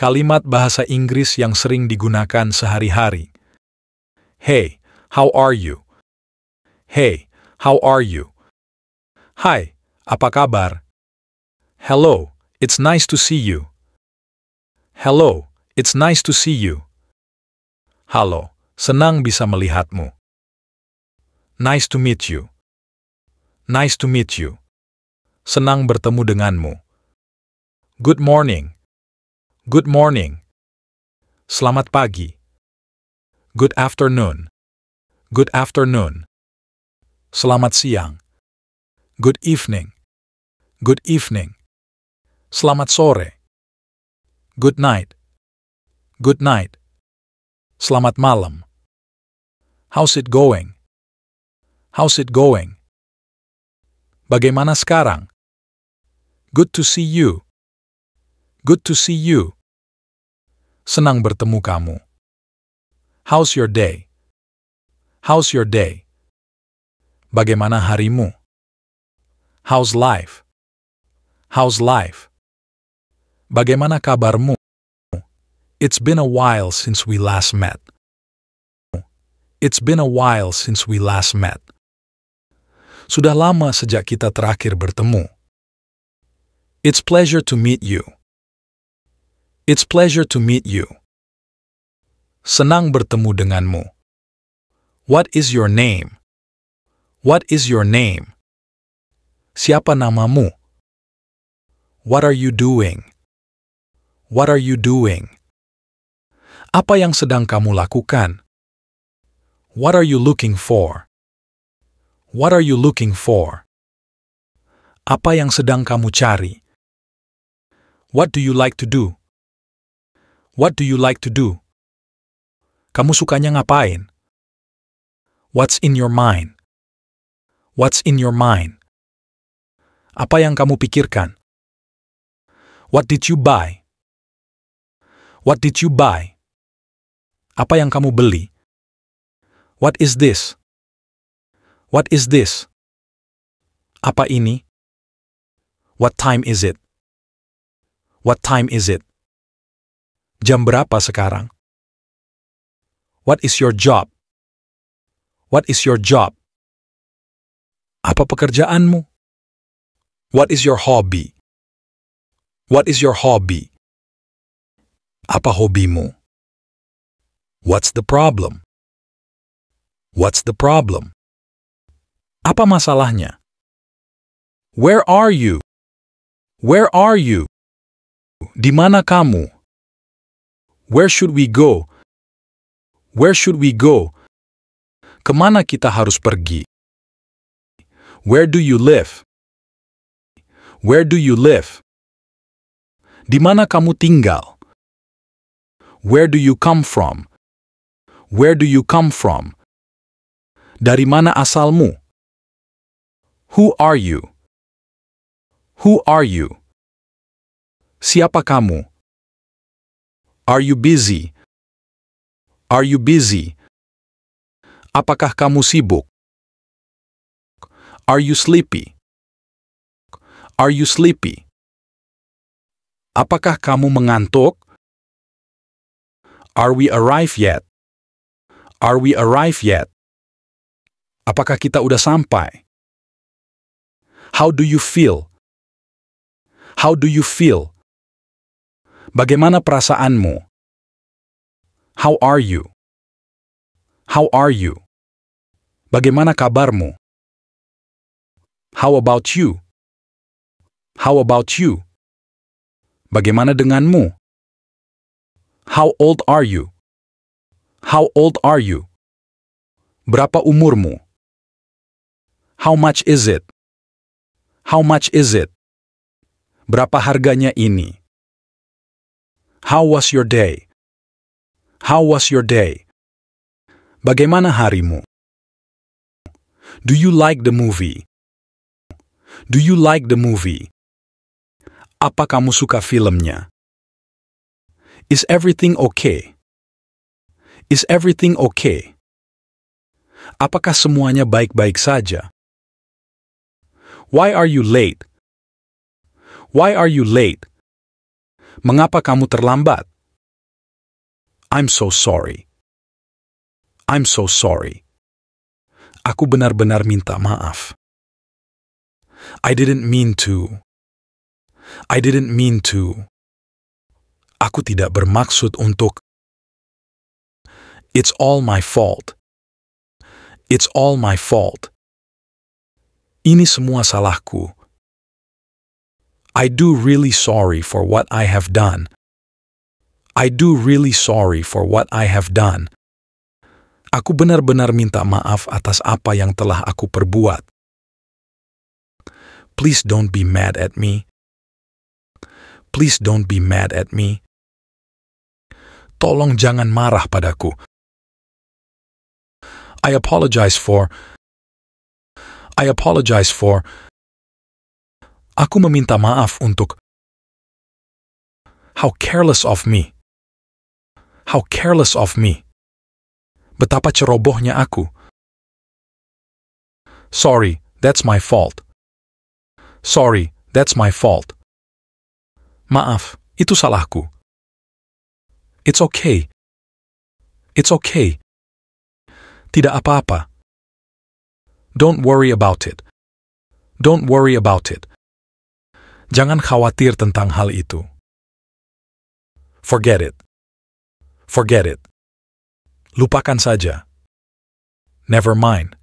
kalimat bahasa Inggris yang sering digunakan sehari-hari. Hey, how are you? Hey, how are you? Hai, apa kabar? Hello, it's nice to see you. Hello, it's nice to see you. Halo, senang bisa melihatmu. Nice to meet you. Nice to meet you. Senang bertemu denganmu. Good morning. Good morning. Selamat pagi. Good afternoon. Good afternoon. Selamat siang. Good evening. Good evening. Selamat sore. Good night. Good night. Selamat malam. How's it going? How's it going? Bagaimana sekarang? Good to see you. Good to see you. Senang bertemu kamu. How's your day? How's your day? Bagaimana harimu? How's life? How's life? Bagaimana kabarmu? It's been a while since we last met. It's been a while since we last met. Sudah lama sejak kita terakhir bertemu. It's pleasure to meet you. It's pleasure to meet you. Senang bertemu denganmu. What is your name? What is your name? Siapa namamu? What are you doing? What are you doing? Apa yang sedang kamu lakukan? What are you looking for? What are you looking for? Apa yang sedang kamu cari? What do you like to do? What do you like to do? Kamu sukanya ngapain? What's in your mind? What's in your mind? Apa yang kamu pikirkan? What did you buy? What did you buy? Apa yang kamu beli? What is this? What is this? Apa ini? What time is it? What time is it? Jam berapa sekarang? What is your job? What is your job? Apa pekerjaanmu? What is your hobby? What is your hobby? Apa hobimu? What's the problem? What's the problem? Apa masalahnya? Where are you? Where are you? Di mana kamu? Where should we go? Where should we go? Kemana kita harus pergi? Where do you live? Where do you live? Di mana kamu tinggal? Where do you come from? Where do you come from? Dari mana asalmu? Who are you? Who are you? Siapa kamu? Are you busy? Are you busy? Apakah kamu sibuk? Are you sleepy? Are you sleepy? Apakah kamu mengantuk? Are we arrive yet? Are we arrive yet? Apakah kita udah sampai? How do you feel? How do you feel? Bagaimana perasaanmu? How are you? How are you? Bagaimana kabarmu? How about you? How about you? Bagaimana denganmu? How old are you? How old are you? Berapa umurmu? How much is it? How much is it? Berapa harganya ini? How was your day? How was your day? Bagaimana harimu? Do you like the movie? Do you like the movie? Apa kamu suka filmnya? Is everything okay? Is everything okay? Apakah semuanya baik-baik saja? Why are you late? Why are you late? Mengapa kamu terlambat? I'm so sorry. I'm so sorry. Aku benar-benar minta maaf. I didn't mean to. I didn't mean to. Aku tidak bermaksud untuk. It's all my fault. It's all my fault. Ini semua salahku. I do really sorry for what I have done. I do really sorry for what I have done. Aku benar-benar minta maaf atas apa yang telah aku perbuat. Please don't be mad at me. Please don't be mad at me. Tolong jangan marah padaku. I apologize for I apologize for Aku meminta maaf untuk How careless of me. How careless of me. Betapa cerobohnya aku. Sorry, that's my fault. Sorry, that's my fault. Maaf, itu salahku. It's okay. It's okay. Tidak apa-apa. Don't worry about it. Don't worry about it. Jangan khawatir tentang hal itu. Forget it. Forget it. Lupakan saja. Never mind.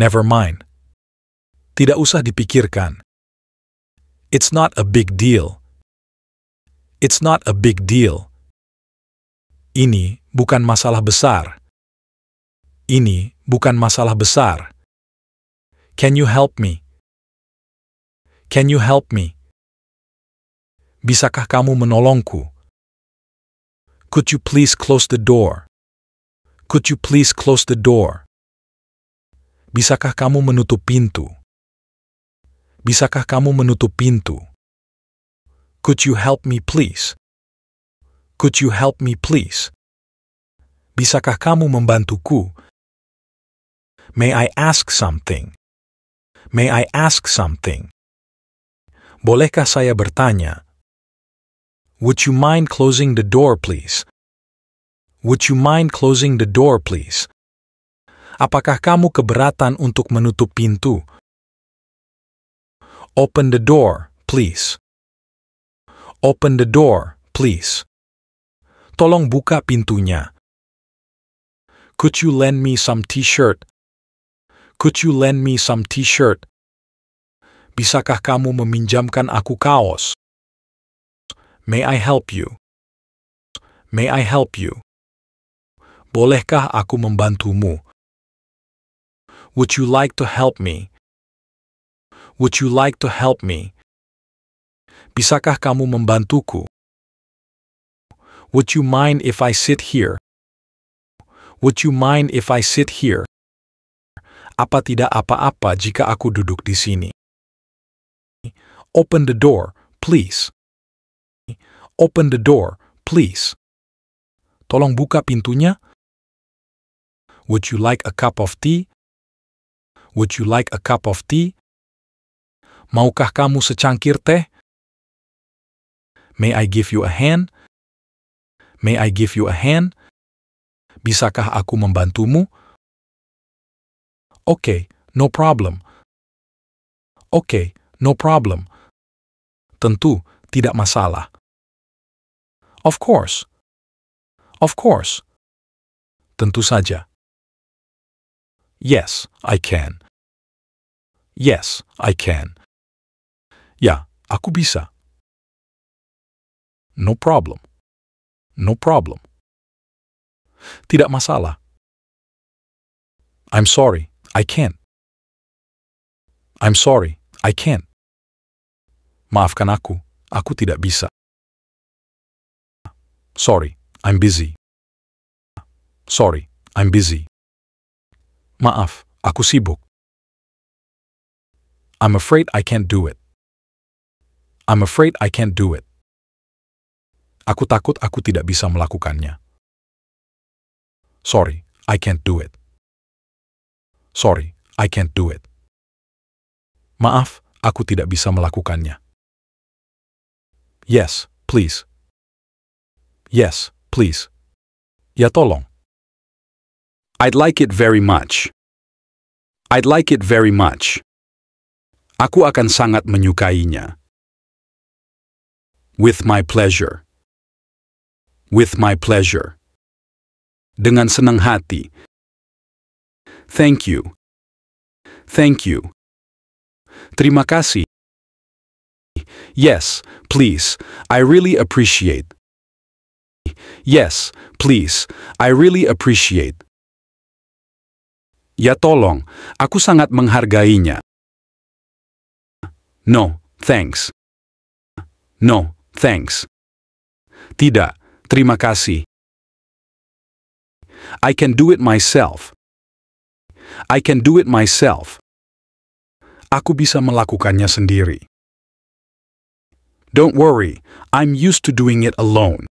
Never mind. Tidak usah dipikirkan. It's not a big deal. It's not a big deal. Ini bukan masalah besar. Ini bukan masalah besar. Can you help me? Can you help me? Bisakah kamu menolongku? Could you please close the door? Could you please close the door? Bisakah kamu menutup pintu? Bisakah kamu menutup pintu? Could you help me please? Could you help me please? Bisakah kamu membantuku? May I ask something? May I ask something? Bolehkah saya bertanya? Would you mind closing the door, please? Would you mind closing the door, please? Apakah kamu keberatan untuk menutup pintu? Open the door, please. Open the door, please. Tolong buka pintunya. Could you lend me some t-shirt? Could you lend me some t-shirt? bisakah kamu meminjamkan aku kaos? May I help you? May I help you? Bolehkah aku membantumu? Would you like to help me? Would you like to help me? Bisakah kamu membantuku? Would you mind if I sit here? Would you mind if I sit here? Apa tidak apa-apa jika aku duduk di sini? Open the door, please. Open the door, please. Tolong buka pintunya. Would you like a cup of tea? Would you like a cup of tea? Maukah kamu secangkir teh? May I give you a hand? May I give you a hand? Bisakah aku membantumu? Okay, no problem. Okay, no problem. Tentu, tidak masalah. Of course. Of course. Tentu saja. Yes, I can. Yes, I can. Ya, aku bisa. No problem. No problem. Tidak masalah. I'm sorry, I can't. I'm sorry, I can't. Maafkan aku, aku tidak bisa. Sorry, I'm busy. Sorry, I'm busy. Maaf, aku sibuk. I'm afraid I can't do it. I'm afraid I can't do it. Aku takut aku tidak bisa melakukannya. Sorry, I can't do it. Sorry, I can't do it. Maaf, aku tidak bisa melakukannya. Yes, please. Yes, please. Ja tolong. I'd like it very much. I'd like it very much. Aku akan sangat menyukainya. With my pleasure. With my pleasure. Dengan senang hati. Thank you. Thank you. Terima kasih. Yes, please. I really appreciate. Yes, please. I really appreciate. Ya tolong, aku sangat menghargainya. No, thanks. No, thanks. Tidak, terima kasih. I can do it myself. I can do it myself. Aku bisa melakukannya sendiri. Don't worry, I'm used to doing it alone.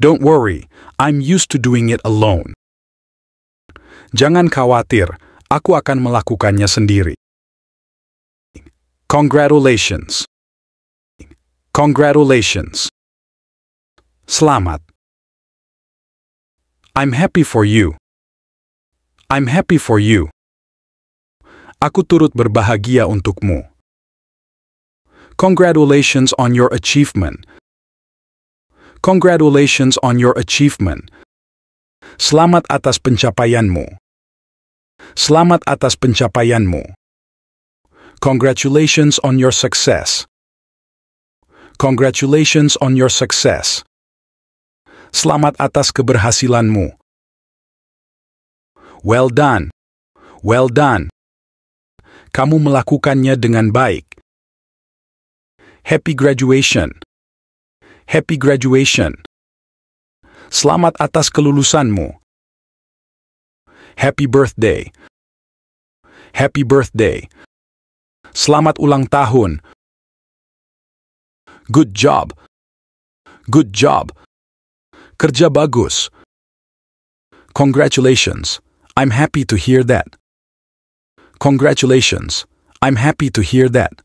Don't worry, I'm used to doing it alone. Jangan khawatir, aku akan melakukannya sendiri. Congratulations. Congratulations. Selamat. I'm happy for you. I'm happy for you. Aku turut berbahagia untukmu. Congratulations on your achievement. Congratulations on your achievement. Selamat atas pencapaianmu. Selamat atas pencapaianmu. Congratulations on your success. Congratulations on your success. Selamat atas keberhasilanmu. Well done. Well done. Kamu melakukannya dengan baik. Happy graduation. Happy graduation. Selamat atas kelulusanmu. Happy birthday. Happy birthday. Selamat ulang tahun. Good job. Good job. Kerja bagus. Congratulations. I'm happy to hear that. Congratulations. I'm happy to hear that.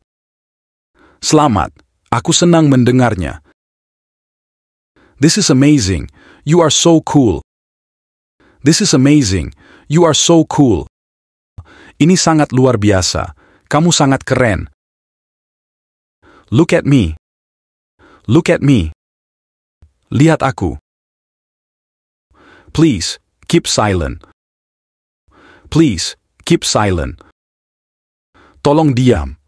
Selamat, aku senang mendengarnya. This is amazing, you are so cool. This is amazing, you are so cool. Ini sangat luar biasa, kamu sangat keren. Look at me. Look at me. Lihat aku. Please, keep silent. Please, keep silent. Tolong diam.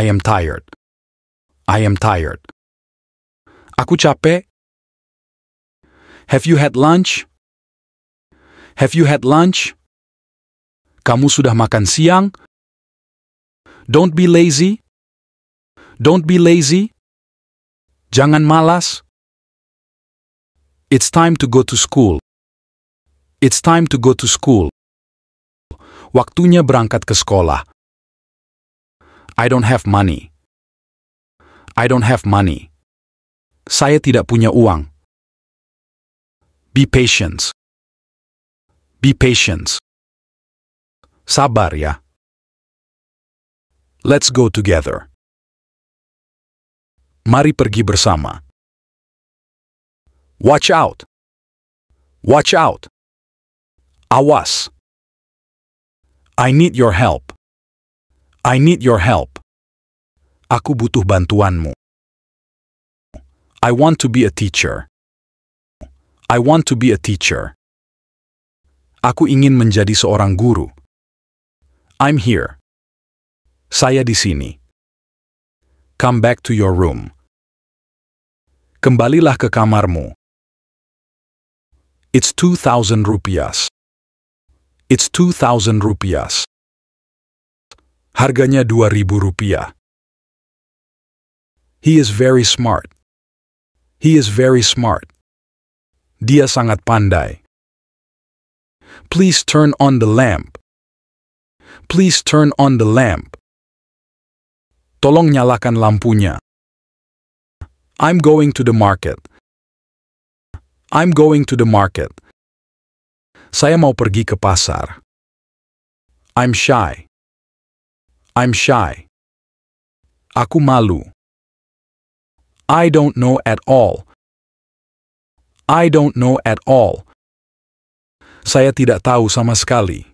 I am tired. I am tired. Aku capek. Have you had lunch? Have you had lunch? Kamu sudah makan siang? Don't be lazy. Don't be lazy. Jangan malas. It's time to go to school. It's time to go to school. Waktunya berangkat ke sekolah. I don't have money. I don't have money. Saya tidak punya uang. Be patient. Be patient. Sabar ya. Let's go together. Mari pergi bersama. Watch out. Watch out. Awas. I need your help. I need your help. Aku butuh bantuanmu. I want to be a teacher. I want to be a teacher. Aku ingin menjadi seorang guru. I'm here. Saya di sini. Come back to your room. Kembalilah ke kamarmu. It's 2,000 rupiah. It's 2,000 rupiah. Harganya dua ribu rupiah. He is very smart. He is very smart. Dia sangat pandai. Please turn on the lamp. Please turn on the lamp. Tolong nyalakan lampunya. I'm going to the market. I'm going to the market. Saya mau pergi ke pasar. I'm shy. I'm shy. Aku malu. I don't know at all. I don't know at all. Saya tidak tahu sama sekali.